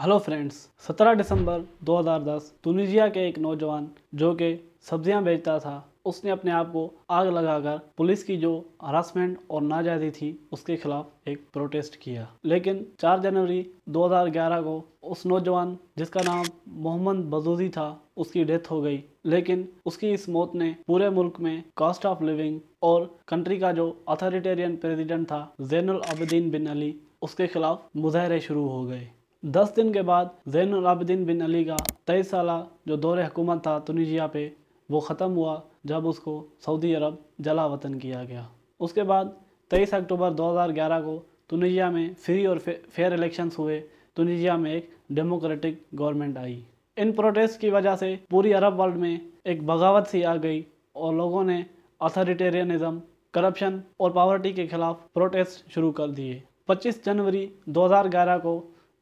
Hello friends 17 दिसंबर 2010 तुनिजिया के एक नौजवान जो कि सब्जियां बेचता था उसने अपने आप को आग लगाकर पुलिस की जो हरासमेंट और नाजायजी थी उसके खिलाफ एक प्रोटेस्ट किया लेकिन 4 जनवरी 2011 को उस नौजवान जिसका नाम मोहम्मद बजूजी था उसकी डेथ हो गई लेकिन उसकी इस मौत ने पूरे मुल्क में कॉस्ट ऑफ लिविंग और कंट्री का जो अथॉरिटेरियन प्रेसिडेंट था जैनल आबदीन बिन अली उसके खिलाफ मुजाहरे शुरू हो गए दस दिन के बाद जैन अलाबद्दीन बिन अली का तेईस साल जो दौर हुकूमत था तुनिजिया पे वो ख़त्म हुआ जब उसको सऊदी अरब जला वतन किया गया उसके बाद तेईस अक्टूबर 2011 को तुनिजिया में फ्री और फेयर इलेक्शंस हुए तुनिजिया में एक डेमोक्रेटिक गवर्नमेंट आई इन प्रोटेस्ट की वजह से पूरी अरब वर्ल्ड में एक बगावत सी आ गई और लोगों ने अथॉरिटेरियनिज़म करप्शन और पावर्टी के खिलाफ प्रोटेस्ट शुरू कर दिए 25 जनवरी 2011 को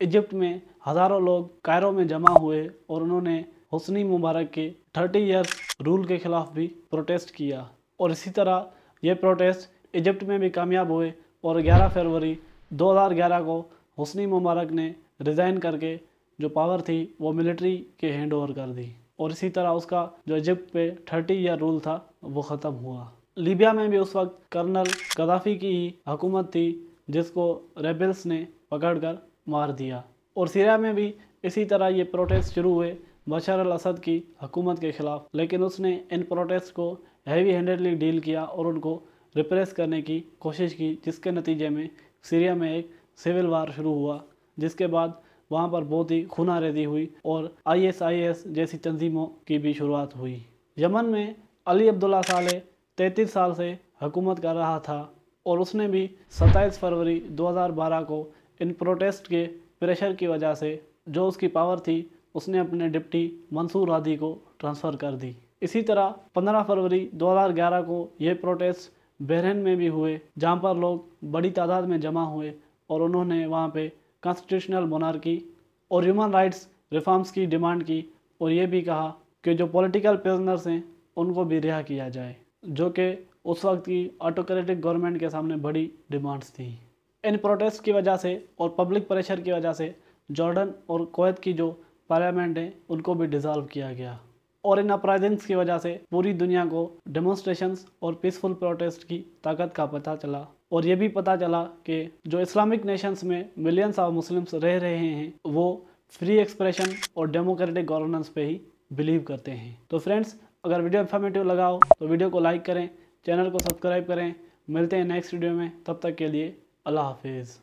इजिप्ट में हज़ारों लोग कायरों में जमा हुए और उन्होंने हुसनी मुबारक के थर्टी ईयर्स रूल के ख़िलाफ़ भी प्रोटेस्ट किया और इसी तरह ये प्रोटेस्ट इजिप्ट में भी कामयाब हुए और 11 फरवरी 2011 को हुसनी मुबारक ने रिज़ाइन करके जो पावर थी वो मिलिट्री के हैंड ओवर कर दी और इसी तरह उसका जो इजिप्ट पे थर्टी ईयर रूल था वो ख़त्म हुआ लीबिया में भी उस वक्त कर्नल गदाफी की ही हुकूमत थी जिसको रेबल्स ने पकड़कर मार दिया और सीरिया में भी इसी तरह ये प्रोटेस्ट शुरू हुए बशर अल असद की हुकूमत के ख़िलाफ़ लेकिन उसने इन प्रोटेस्ट को हैवी हैंडेडली डील किया और उनको रिप्रेस करने की कोशिश की जिसके नतीजे में सीरिया में एक सिविल वार शुरू हुआ जिसके बाद वहाँ पर बहुत ही खुना रेजी हुई और आईएसआईएस जैसी तंजीमों की भी शुरुआत हुई यमन में अली अब्दुल्ला साले तैंतीस साल से हुकूमत कर रहा था और उसने भी सत्ताईस फरवरी 2012 को इन प्रोटेस्ट के प्रेशर की वजह से जो उसकी पावर थी उसने अपने डिप्टी मंसूर हादी को ट्रांसफ़र कर दी इसी तरह 15 फरवरी 2011 को ये प्रोटेस्ट बहरीन में भी हुए जहाँ पर लोग बड़ी तादाद में जमा हुए और उन्होंने वहाँ पे कॉन्स्टिट्यूशनल मोनार्की और ह्यूमन राइट्स रिफॉर्म्स की डिमांड की और ये भी कहा कि जो पॉलिटिकल प्रिजनर्स हैं उनको भी रिहा किया जाए जो कि उस वक्त की ऑटोक्रेटिक गवर्नमेंट के सामने बड़ी डिमांड्स थी इन प्रोटेस्ट की वजह से और पब्लिक प्रेशर की वजह से जॉर्डन और कोवैत की जो पार्लियामेंट है उनको भी डिज़ाल्व किया गया और इन अपराइजेंस की वजह से पूरी दुनिया को डेमोन्स्ट्रेशंस और पीसफुल प्रोटेस्ट की ताकत का पता चला और ये भी पता चला कि जो इस्लामिक नेशंस में मिलियंस ऑफ मुस्लिम्स रह रहे हैं वो फ्री एक्सप्रेशन और डेमोक्रेटिक गवर्नेंस पे ही बिलीव करते हैं तो फ्रेंड्स अगर वीडियो इन्फॉर्मेटिव लगाओ तो वीडियो को लाइक करें चैनल को सब्सक्राइब करें मिलते हैं नेक्स्ट वीडियो में तब तक के लिए Allah Hafiz.